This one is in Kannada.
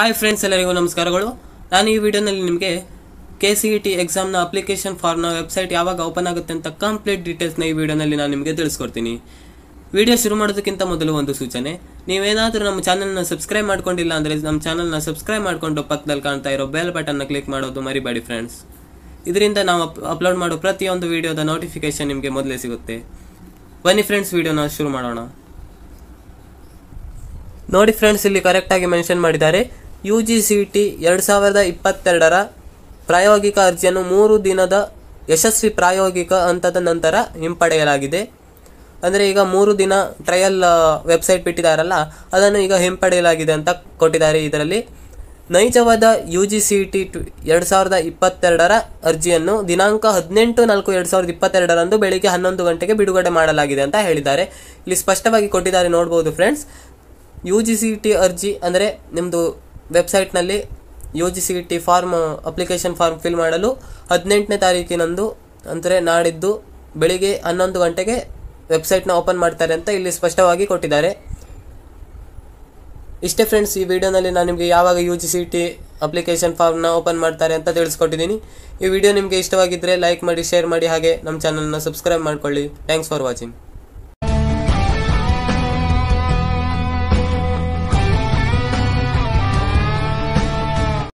ಹಾಯ್ ಫ್ರೆಂಡ್ಸ್ ಎಲ್ಲರಿಗೂ ನಮಸ್ಕಾರಗಳು ನಾನು ಈ ವಿಡಿಯೋನಲ್ಲಿ ನಿಮಗೆ ಕೆ ಸಿ ಇ ಟಿ ಎಕ್ಸಾಮ್ನ ಅಪ್ಲಿಕೇಶನ್ ಫಾರ್ಮ್ನ ವೆಬ್ಸೈಟ್ ಯಾವಾಗ ಓಪನ್ ಆಗುತ್ತೆ ಅಂತ ಕಂಪ್ಲೀಟ್ ಡೀಟೇಲ್ಸ್ನ ಈ ವಿಡಿಯೋನಲ್ಲಿ ನಾನು ನಿಮಗೆ ತಿಳಿಸ್ಕೊಡ್ತೀನಿ ವಿಡಿಯೋ ಶುರು ಮಾಡೋದಕ್ಕಿಂತ ಮೊದಲು ಒಂದು ಸೂಚನೆ ನೀವೇನಾದರೂ ನಮ್ಮ ಚಾನಲ್ನ ಸಬ್ಸ್ಕ್ರೈಬ್ ಮಾಡ್ಕೊಂಡಿಲ್ಲ ಅಂದರೆ ನಮ್ಮ ಚಾನಲ್ನ ಸಬ್ಸ್ಕ್ರೈಬ್ ಮಾಡಿಕೊಂಡು ಪಕ್ಕದಲ್ಲಿ ಕಾಣ್ತಾ ಇರೋ ಬೆಲ್ ಬಟನ್ನ ಕ್ಲಿಕ್ ಮಾಡೋದು ಮರಿಬೇಡಿ ಫ್ರೆಂಡ್ಸ್ ಇದರಿಂದ ನಾವು ಅಪ್ಲೋಡ್ ಮಾಡೋ ಪ್ರತಿಯೊಂದು ವಿಡಿಯೋದ ನೋಟಿಫಿಕೇಶನ್ ನಿಮಗೆ ಮೊದಲೇ ಸಿಗುತ್ತೆ ಬನ್ನಿ ಫ್ರೆಂಡ್ಸ್ ವಿಡಿಯೋನ ಶುರು ಮಾಡೋಣ ನೋಡಿ ಫ್ರೆಂಡ್ಸ್ ಇಲ್ಲಿ ಕರೆಕ್ಟಾಗಿ ಮೆನ್ಷನ್ ಮಾಡಿದ್ದಾರೆ ಯು ಜಿ ಸಿ ಟಿ ಎರಡು ಸಾವಿರದ ಇಪ್ಪತ್ತೆರಡರ ಪ್ರಾಯೋಗಿಕ ಅರ್ಜಿಯನ್ನು ಮೂರು ದಿನದ ಯಶಸ್ವಿ ಪ್ರಾಯೋಗಿಕ ಹಂತದ ನಂತರ ಹಿಂಪಡೆಯಲಾಗಿದೆ ಅಂದರೆ ಈಗ ಮೂರು ದಿನ ಟ್ರಯಲ್ ವೆಬ್ಸೈಟ್ ಬಿಟ್ಟಿದಾರಲ್ಲ ಅದನ್ನು ಈಗ ಹಿಂಪಡೆಯಲಾಗಿದೆ ಅಂತ ಕೊಟ್ಟಿದ್ದಾರೆ ಇದರಲ್ಲಿ ನೈಜವಾದ U G C T two ಎರಡು ಸಾವಿರದ ಇಪ್ಪತ್ತೆರಡರ ಅರ್ಜಿಯನ್ನು ದಿನಾಂಕ ಹದಿನೆಂಟು ನಾಲ್ಕು ಎರಡು ಸಾವಿರದ ಇಪ್ಪತ್ತೆರಡರಂದು ಬೆಳಿಗ್ಗೆ ಹನ್ನೊಂದು ಗಂಟೆಗೆ ಬಿಡುಗಡೆ ಮಾಡಲಾಗಿದೆ ಅಂತ ಹೇಳಿದ್ದಾರೆ ಇಲ್ಲಿ ಸ್ಪಷ್ಟವಾಗಿ ಕೊಟ್ಟಿದ್ದಾರೆ ನೋಡ್ಬೋದು friends U G C T ಅರ್ಜಿ ಅಂದರೆ ನಿಮ್ಮದು ವೆಬ್ಸೈಟ್ನಲ್ಲಿ U G C T form application form fill ಮಾಡಲು ಹದಿನೆಂಟನೇ ತಾರೀಕಿನಂದು ಅಂದರೆ ನಾಡಿದ್ದು ಬೆಳಿಗ್ಗೆ ಹನ್ನೊಂದು ಗಂಟೆಗೆ ವೆಬ್ಸೈಟ್ನ ಓಪನ್ ಮಾಡ್ತಾರೆ ಅಂತ ಇಲ್ಲಿ ಸ್ಪಷ್ಟವಾಗಿ ಕೊಟ್ಟಿದ್ದಾರೆ ಇಷ್ಟೇ ಫ್ರೆಂಡ್ಸ್ ಈ ವಿಡಿಯೋನಲ್ಲಿ ನಾನು ನಿಮಗೆ ಯಾವಾಗ U G C T application ಫಾರ್ಮ್ನ ಓಪನ್ ಮಾಡ್ತಾರೆ ಅಂತ ತಿಳಿಸ್ಕೊಟ್ಟಿದ್ದೀನಿ ಈ ವಿಡಿಯೋ ನಿಮಗೆ ಇಷ್ಟವಾಗಿದ್ದರೆ ಲೈಕ್ ಮಾಡಿ ಶೇರ್ ಮಾಡಿ ಹಾಗೆ ನಮ್ಮ ಚಾನಲ್ನ ಸಬ್ಸ್ಕ್ರೈಬ್ ಮಾಡ್ಕೊಳ್ಳಿ ಥ್ಯಾಂಕ್ಸ್ ಫಾರ್ ವಾಚಿಂಗ್